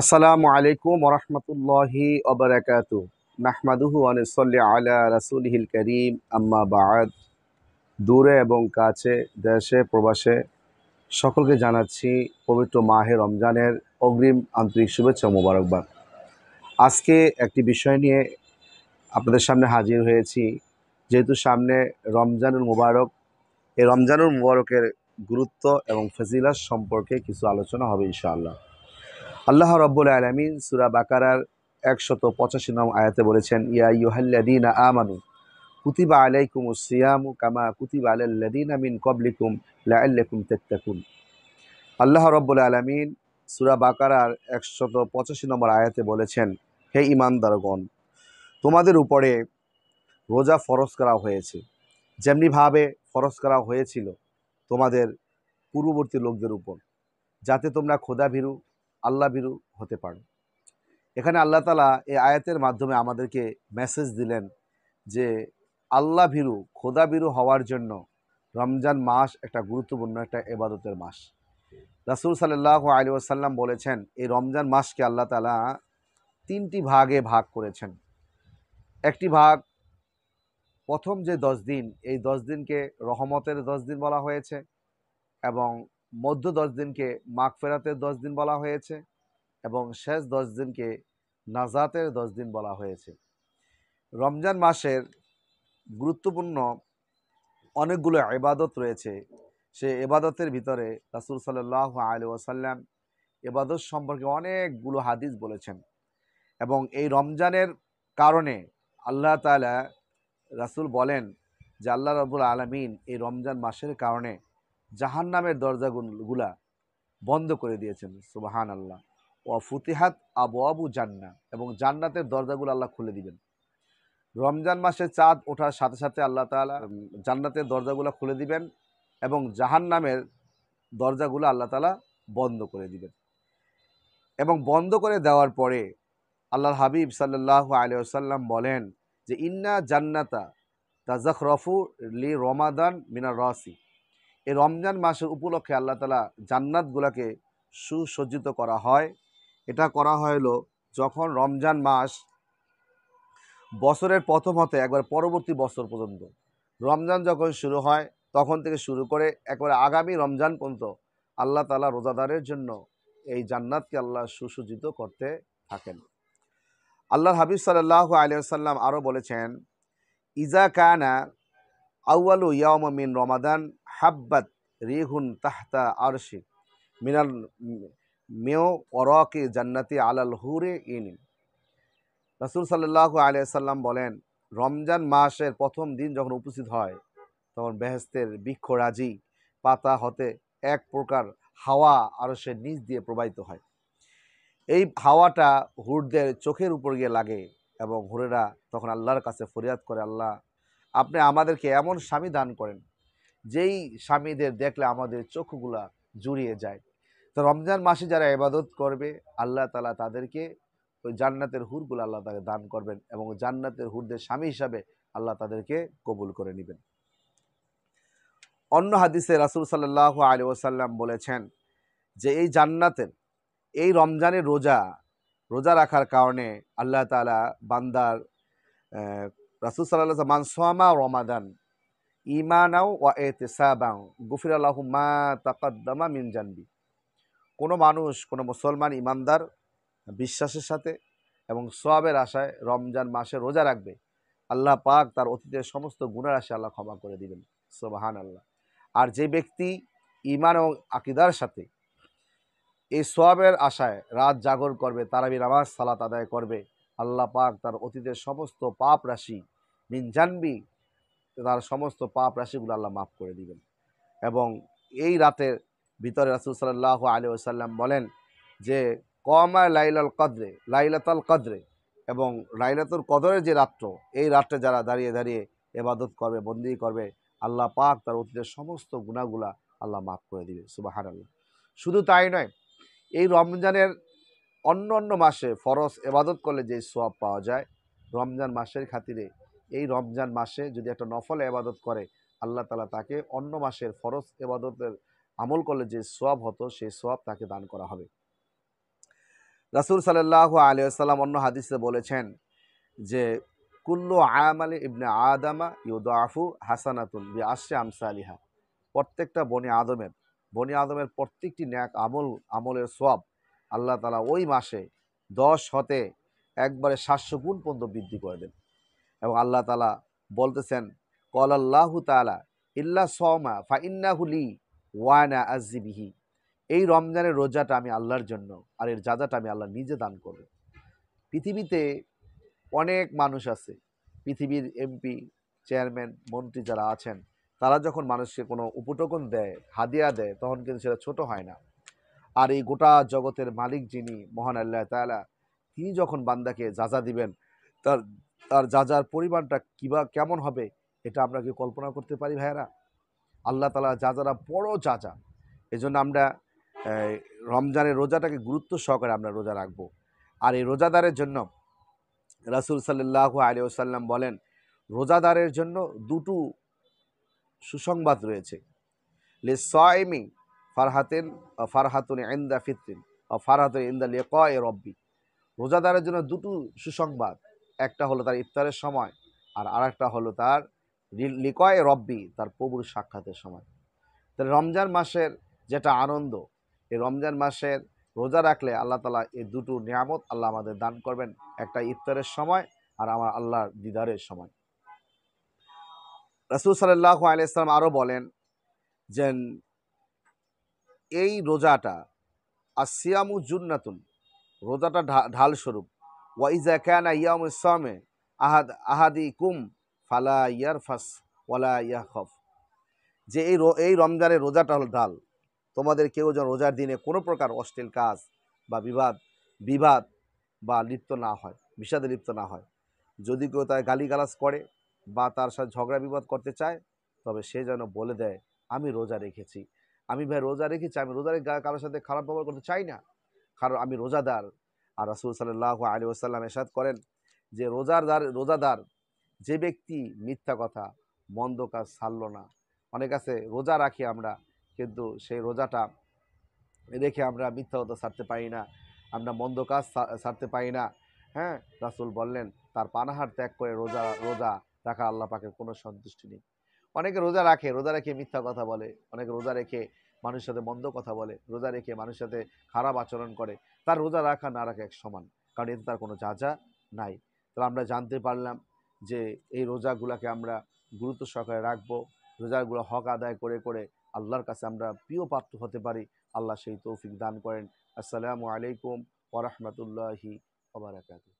আসসালামু আলাইকুম ওরহমতুল্লাহি অবরাকাত নাহমাদুহু আনসল্লি আলা রাসুলহিল করিম আম্মা বাদ দূরে এবং কাছে দেশে প্রবাসে সকলকে জানাচ্ছি পবিত্র মাহে রমজানের অগ্রিম আন্তরিক শুভেচ্ছা মোবারকবাদ আজকে একটি বিষয় নিয়ে আপনাদের সামনে হাজির হয়েছি যেহেতু সামনে রমজানুল মুবারক এই রমজানুল মুবারকের গুরুত্ব এবং ফেজিলাস সম্পর্কে কিছু আলোচনা হবে ইনশাআল্লাহ আল্লাহ রব্বুল আলমিন সুরা বাকারার একশত পঁচাশি নম আয়াতে বলেছেন ইয়া ইউহাল্লাদিন আমানু কুতিবা আলাইকুম সিয়াম কামা কুতিবা আলাল্লাদিন আমিন কবলিকুম লাল্লাকুম তেত্তাকুন আল্লাহ রব্বুল আলমিন সুরা বাকারার একশত পঁচাশি নম্বর আয়াতে বলেছেন হে ইমানদারগণ তোমাদের উপরে রোজা ফরজ করা হয়েছে যেমনিভাবে ফরজ করা হয়েছিল তোমাদের পূর্ববর্তী লোকদের উপর যাতে তোমরা ক্ষোধাভীরু আল্লাহ বিরু হতে পারে এখানে আল্লাহ তালা এই আয়াতের মাধ্যমে আমাদেরকে মেসেজ দিলেন যে আল্লাহ ভীরু খোদা বিরু হওয়ার জন্য রমজান মাস একটা গুরুত্বপূর্ণ একটা এবাদতের মাস রাসুল সাল্লাহ আলী আসাল্লাম বলেছেন এই রমজান মাসকে আল্লাহ তালা তিনটি ভাগে ভাগ করেছেন একটি ভাগ প্রথম যে দশ দিন এই দশ দিনকে রহমতের দশ দিন বলা হয়েছে এবং মধ্য দশ দিনকে মাঘ ফেরাতের দশ দিন বলা হয়েছে এবং শেষ দশ দিনকে নাজাতের দশ দিন বলা হয়েছে রমজান মাসের গুরুত্বপূর্ণ অনেকগুলো এবাদত রয়েছে সে এবাদতের ভিতরে রাসুল সাল্লাহ আলী ওসাল্লাম এবাদত সম্পর্কে অনেকগুলো হাদিস বলেছেন এবং এই রমজানের কারণে আল্লাহ তালা রাসুল বলেন যে আল্লাহ রবুল আলমিন এই রমজান মাসের কারণে জাহান নামের দরজাগুলা বন্ধ করে দিয়েছেন সুবাহান আল্লাহ ও ফুতিহাত আবু আবু জান্না এবং জান্নাতের দরজাগুলো আল্লাহ খুলে দিবেন রমজান মাসে চাঁদ ওঠার সাথে সাথে আল্লাহ তালা জান্নাতের দরজাগুলো খুলে দিবেন এবং জাহান নামের দরজাগুলো আল্লাহ তালা বন্ধ করে দিবেন এবং বন্ধ করে দেওয়ার পরে আল্লাহ হাবিব সাল্লাহ আসাল্লাম বলেন যে ইন্না জান্নাতা তাজাক রফু লি রমাদান মিনা রসি এই রমজান মাসের উপলক্ষে আল্লাহ তালা জান্নাতগুলোকে সুসজ্জিত করা হয় এটা করা হলো যখন রমজান মাস বছরের প্রথম হতে একবার পরবর্তী বছর পর্যন্ত রমজান যখন শুরু হয় তখন থেকে শুরু করে একবার আগামী রমজান পর্যন্ত আল্লাহ তালা রোজাদারের জন্য এই জান্নাতকে আল্লাহ সুসজ্জিত করতে থাকেন আল্লাহ হাবিব সাল্লাহ আলিয়া সাল্লাম আরও বলেছেন ইজা কায়না আউয়ালু ইয়াম মিন রমাদান হাব্বাত রেহুন তাহতা আরশি মিনাল মেয় অরকে জান্নাতি আলাল হুরে ইন রাসুল সাল্লাহ আলিয়াল্লাম বলেন রমজান মাসের প্রথম দিন যখন উপস্থিত হয় তখন বেহেস্তের বৃক্ষরাজি পাতা হতে এক প্রকার হাওয়া আরশের নিচ দিয়ে প্রবাহিত হয় এই হাওয়াটা হুরদের চোখের উপর গিয়ে লাগে এবং হুরেরা তখন আল্লাহর কাছে ফরিয়াদ করে আল্লাহ আপনি আমাদেরকে এমন স্বামী দান করেন যেই স্বামীদের দেখলে আমাদের চোখগুলা জুড়িয়ে যায় তো রমজান মাসে যারা এবাদত করবে আল্লাহ তালা তাদেরকে ওই জান্নাতের হুরগুলো আল্লাহ তাকে দান করবেন এবং জান্নাতের হুরদের স্বামী হিসাবে আল্লাহ তাদেরকে কবুল করে নেবেন অন্য হাদিসে রাসুল সাল্লাহ আলী ওসাল্লাম বলেছেন যে এই জান্নাতের এই রমজানের রোজা রোজা রাখার কারণে আল্লাহ তালা বান্দার রাসুল সাল্লাহ মান রমাদান ইমানাও ওয়া এতে সাবাং গুফির আল্লাহ মা তাকাদ্দামা মিন জানবি কোনো মানুষ কোনো মুসলমান ইমানদার বিশ্বাসের সাথে এবং সোয়াবের আশায় রমজান মাসে রোজা রাখবে আল্লাহ পাক তার অতীতের সমস্ত গুণের আশায় আল্লাহ ক্ষমা করে দিবেন সোবাহান আল্লাহ আর যে ব্যক্তি ইমান এবং আকিদার সাথে এই সোয়াবের আশায় রাত জাগর করবে তারাবি নামাজ সালাত আদায় করবে আল্লাহ পাক তার অতীতের সমস্ত পাপ রাশি দিন জানবি তার সমস্ত পাপ রাশিগুলো আল্লাহ মাফ করে দিবেন এবং এই রাতের ভিতরে রাসুল সাল্লাহ আলী ওসাল্লাম বলেন যে কমায় লাইলাল কদরে লাইলাতাল কদরে এবং লাইলাতুল কদরের যে রাত্র এই রাত্রে যারা দাঁড়িয়ে দাঁড়িয়ে এবাদত করবে বন্দি করবে আল্লাহ পাক তার অতীতের সমস্ত গুণাগুলা আল্লাহ মাফ করে দিবে সুবাহ আল্লাহ শুধু তাই নয় এই রমজানের অন্য অন্য মাসে ফরজ এবাদত করলে যে সোয়াব পাওয়া যায় রমজান মাসের খাতিরে এই রমজান মাসে যদি একটা নফল এবাদত করে আল্লাহ তালা তাকে অন্য মাসের ফরজ এবাদতের আমল করলে যে সোয়াব হতো সেই সোয়াব তাকে দান করা হবে রাসুল সাল্লাহ আলিয়াল্লাম অন্য হাদিসে বলেছেন যে কুল্লু আলী ইবনে আদামা আফু হাসানাতুল বি আসে আমসা আলিহা প্রত্যেকটা বনি আদমের বনি আদমের প্রত্যেকটি ন্যাক আমল আমলের সোয়াব আল্লাহ তালা ওই মাসে দশ হতে একবারে সাতশো গুণ পর্যন্ত বৃদ্ধি করে দেন এবং আল্লাহ তালা বলতেছেন কল আল্লাহ তালা ইল্লা সমা ফা ইন্নাহুলি ওয়ানা আজিবিহি এই রমজানের রোজাটা আমি আল্লাহর জন্য আর এর জাদাটা আমি আল্লাহ নিজে দান করব পৃথিবীতে অনেক মানুষ আছে পৃথিবীর এমপি চেয়ারম্যান মন্ত্রী যারা আছেন তারা যখন মানুষকে কোনো উপটোকন দেয় হাদিয়া দেয় তখন কিন্তু সেটা ছোট হয় না আর এই গোটা জগতের মালিক যিনি মহান আল্লাহ তালা তিনি যখন বান্দাকে যাজা দিবেন তার তার যাজার পরিমাণটা কিবা কেমন হবে এটা আমরা কি কল্পনা করতে পারি ভাইয়ারা আল্লাহ তালা যা যাজারা যা যাজা এজন্য আমরা রমজানের রোজাটাকে গুরুত্ব সহকারে আমরা রোজা রাখব আর এই রোজাদারের জন্য রাসুল সাল্লাহ আলিয়াল্লাম বলেন রোজাদারের জন্য দুটো সুসংবাদ রয়েছে লে সয়মি ফারহাতেন ফারহাতুন এন্দা ফিতরিন ও ফারহাতুন ইন্দা লেকয় রব্বি রোজাদারের জন্য দুটো সুসংবাদ একটা হলো তার ইফতারের সময় আর আরেকটা হলো তার লিকয় রব্বি তার প্রভুর সাক্ষাতের সময় তাহলে রমজান মাসের যেটা আনন্দ এই রমজান মাসের রোজা রাখলে আল্লাহ তালা এই দুটো নিয়ামত আল্লাহ আমাদের দান করবেন একটা ইফতারের সময় আর আমার আল্লাহর দিদারের সময় রসুল সাল্লাহ আলিয়া আরও বলেন যে এই রোজাটা আর সিয়ামু জুন্নাতুন রোজাটা ঢাল স্বরূপ ওয়াইজা ক্যান ইয়াম ইসামে আহাদ আহাদি কুম ফালা ইয়ার ফাস ওয়ালা ইয়াহফ যে এই এই রমজানের রোজাটা হল ঢাল তোমাদের কেউ যেন রোজার দিনে কোনো প্রকার অশ্লীল কাজ বা বিবাদ বিবাদ বা লিপ্ত না হয় বিষাদে লিপ্ত না হয় যদি কেউ তার গালিগালাজ করে বা তার সাথে ঝগড়া বিবাদ করতে চায় তবে সে যেন বলে দেয় আমি রোজা রেখেছি আমি ভাই রোজা রেখেছি আমি রোজা রেখে কারোর সাথে খারাপ ব্যবহার করতে চাই না কারণ আমি রোজাদার আর রাসুল সাল্লাহ আলী আসাল্লাম এসাদ করেন যে রোজার দার রোজাদার যে ব্যক্তি মিথ্যা কথা মন্দ কাজ ছাড়ল না অনেক আছে রোজা রাখি আমরা কিন্তু সেই রোজাটা রেখে আমরা মিথ্যা কথা ছাড়তে পারি না আমরা মন্দ কাজ ছাড়তে পারি না হ্যাঁ রাসুল বললেন তার পানাহার ত্যাগ করে রোজা রোজা রাখা আল্লাহ পাকের কোনো সন্তুষ্টি নেই অনেকে রোজা রাখে রোজা রেখে মিথ্যা কথা বলে অনেকে রোজা রেখে মানুষের সাথে মন্দ কথা বলে রোজা রেখে মানুষের সাথে খারাপ আচরণ করে তার রোজা রাখা না রাখা এক সমান কারণ এতে তার কোনো যা নাই তাহলে আমরা জানতে পারলাম যে এই রোজাগুলাকে আমরা গুরুত্ব সহকারে রাখবো রোজাগুলো হক আদায় করে করে আল্লাহর কাছে আমরা প্রিয় পাত্র হতে পারি আল্লাহ সেই তৌফিক দান করেন আসসালামু আলাইকুম ওরহমতুল্লাহি ওবরাকাতু